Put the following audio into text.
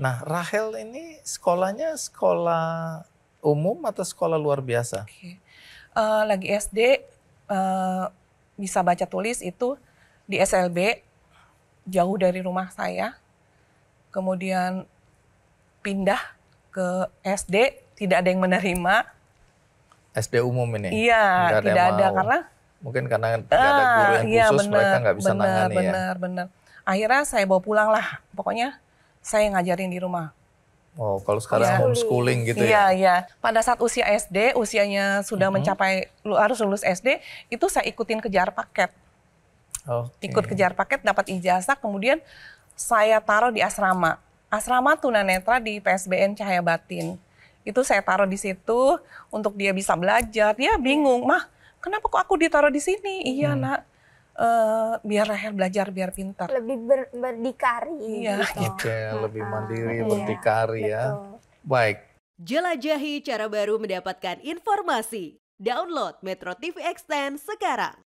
Nah, Rahel ini sekolahnya sekolah umum atau sekolah luar biasa? Okay. Uh, eh, lagi SD uh, eh, bisa baca tulis itu di SLB jauh dari rumah saya. Kemudian pindah ke SD, tidak ada yang menerima. SD umum ini? Iya, tidak, tidak ada, ada karena mungkin karena tidak ada guru yang ah, iya, khusus iya, bener, mereka nggak bisa bener, nangani bener, ya. Benar, benar. Akhirnya saya bawa pulang lah, pokoknya saya ngajarin di rumah. Oh, kalau sekarang ya. homeschooling gitu ya? Iya, iya. Pada saat usia SD, usianya sudah mm -hmm. mencapai lu harus lulus SD, itu saya ikutin kejar paket. Okay. Ikut kejar paket, dapat ijazah, kemudian saya taruh di asrama. Asrama tunanetra di PSBN Cahaya Batin. Itu saya taruh di situ untuk dia bisa belajar. Dia bingung, mah kenapa kok aku ditaruh di sini? Iya hmm. nak, uh, biar Rahel belajar biar pintar. Lebih ber, berdikari. Iya, gitu. gitu. Ya, lebih ah. mandiri, ah, berdikari iya, ya. Betul. Baik. Jelajahi cara baru mendapatkan informasi. Download Metro TV Extend sekarang.